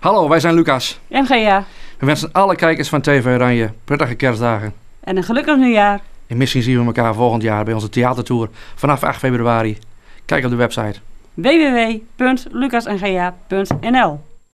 Hallo, wij zijn Lucas. En Gea. We wensen alle kijkers van TV Oranje prettige kerstdagen. En een gelukkig nieuwjaar. En misschien zien we elkaar volgend jaar bij onze theatertour vanaf 8 februari. Kijk op de website www.lucasengea.nl